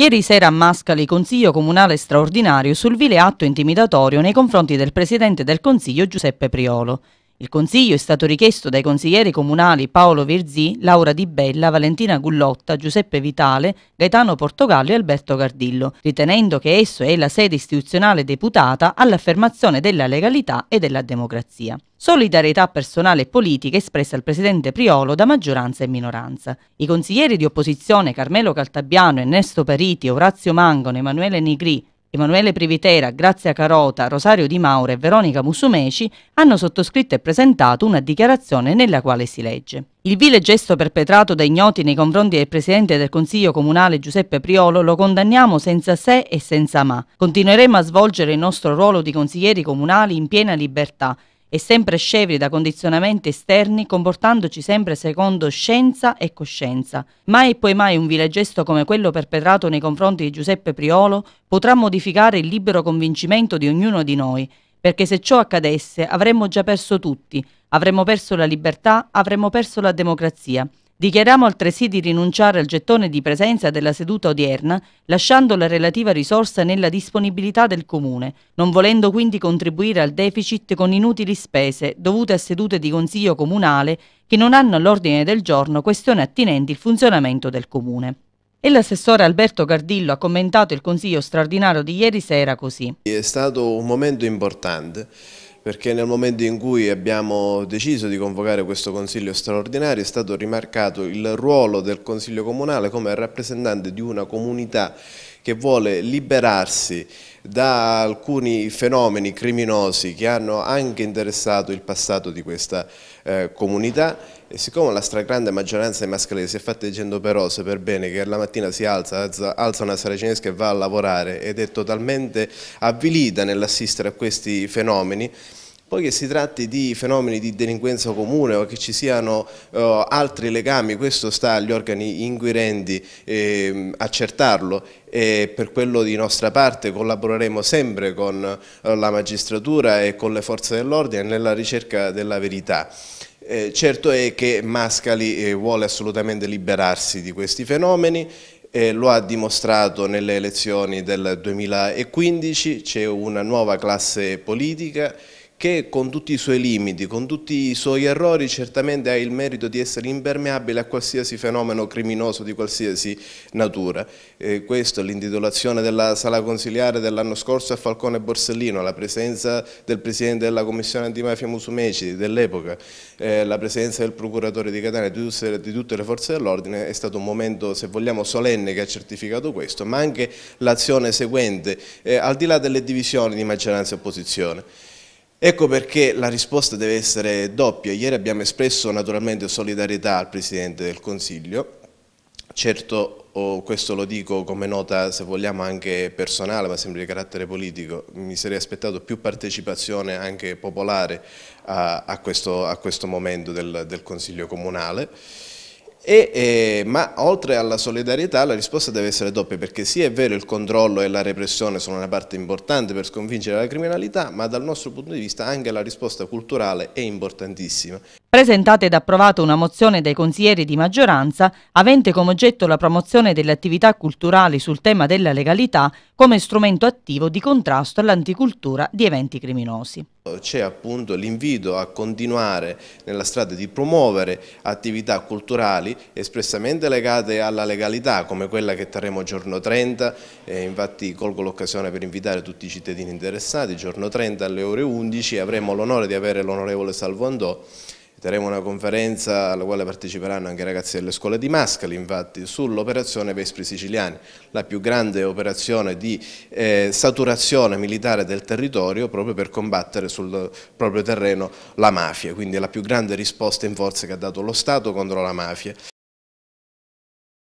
Ieri sera a Mascali Consiglio Comunale straordinario sul vile atto intimidatorio nei confronti del Presidente del Consiglio Giuseppe Priolo. Il Consiglio è stato richiesto dai consiglieri comunali Paolo Virzì, Laura Di Bella, Valentina Gullotta, Giuseppe Vitale, Gaetano Portogallo e Alberto Cardillo, ritenendo che esso è la sede istituzionale deputata all'affermazione della legalità e della democrazia solidarietà personale e politica espressa al presidente Priolo da maggioranza e minoranza. I consiglieri di opposizione Carmelo Caltabiano, Ernesto Pariti, Orazio Mangone, Emanuele Nigri, Emanuele Privitera, Grazia Carota, Rosario Di Mauro e Veronica Musumeci hanno sottoscritto e presentato una dichiarazione nella quale si legge. Il vile gesto perpetrato da ignoti nei confronti del Presidente del Consiglio Comunale Giuseppe Priolo lo condanniamo senza se e senza ma. Continueremo a svolgere il nostro ruolo di consiglieri comunali in piena libertà e sempre scevri da condizionamenti esterni, comportandoci sempre secondo scienza e coscienza. Mai e poi mai un vile gesto come quello perpetrato nei confronti di Giuseppe Priolo potrà modificare il libero convincimento di ognuno di noi, perché se ciò accadesse avremmo già perso tutti, avremmo perso la libertà, avremmo perso la democrazia. Dichiariamo altresì di rinunciare al gettone di presenza della seduta odierna, lasciando la relativa risorsa nella disponibilità del Comune, non volendo quindi contribuire al deficit con inutili spese dovute a sedute di Consiglio Comunale che non hanno all'ordine del giorno questioni attinenti il funzionamento del Comune. E l'assessore Alberto Cardillo ha commentato il Consiglio straordinario di ieri sera così. È stato un momento importante perché nel momento in cui abbiamo deciso di convocare questo Consiglio straordinario è stato rimarcato il ruolo del Consiglio Comunale come rappresentante di una comunità che vuole liberarsi da alcuni fenomeni criminosi che hanno anche interessato il passato di questa eh, comunità e siccome la stragrande maggioranza dei mascalesi è fatta di gente per bene che la mattina si alza, alza, alza una saracinesca e va a lavorare ed è totalmente avvilita nell'assistere a questi fenomeni poi che si tratti di fenomeni di delinquenza comune o che ci siano uh, altri legami, questo sta agli organi inquirenti eh, accertarlo e per quello di nostra parte collaboreremo sempre con uh, la magistratura e con le forze dell'ordine nella ricerca della verità. Eh, certo è che Mascali eh, vuole assolutamente liberarsi di questi fenomeni eh, lo ha dimostrato nelle elezioni del 2015, c'è una nuova classe politica che con tutti i suoi limiti, con tutti i suoi errori, certamente ha il merito di essere impermeabile a qualsiasi fenomeno criminoso di qualsiasi natura. Eh, questo è l'intitolazione della sala consiliare dell'anno scorso a Falcone Borsellino, la presenza del Presidente della Commissione Antimafia Musumeci dell'epoca, eh, la presenza del Procuratore di Catania, di, di tutte le forze dell'ordine, è stato un momento, se vogliamo, solenne che ha certificato questo, ma anche l'azione seguente, eh, al di là delle divisioni di maggioranza e opposizione. Ecco perché la risposta deve essere doppia. Ieri abbiamo espresso naturalmente solidarietà al Presidente del Consiglio, certo oh, questo lo dico come nota se vogliamo anche personale ma sempre di carattere politico, mi sarei aspettato più partecipazione anche popolare a, a, questo, a questo, momento del, del Consiglio Comunale. E, eh, ma oltre alla solidarietà la risposta deve essere doppia perché sì è vero il controllo e la repressione sono una parte importante per sconfiggere la criminalità ma dal nostro punto di vista anche la risposta culturale è importantissima presentate ed approvata una mozione dai consiglieri di maggioranza avente come oggetto la promozione delle attività culturali sul tema della legalità come strumento attivo di contrasto all'anticultura di eventi criminosi. C'è appunto l'invito a continuare nella strada di promuovere attività culturali espressamente legate alla legalità come quella che terremo giorno 30, eh, infatti colgo l'occasione per invitare tutti i cittadini interessati, giorno 30 alle ore 11 avremo l'onore di avere l'onorevole Salvo Andò Daremo una conferenza alla quale parteciperanno anche i ragazzi delle scuole di Mascali, infatti, sull'operazione Vespri Siciliani, la più grande operazione di eh, saturazione militare del territorio proprio per combattere sul proprio terreno la mafia, quindi la più grande risposta in forza che ha dato lo Stato contro la mafia.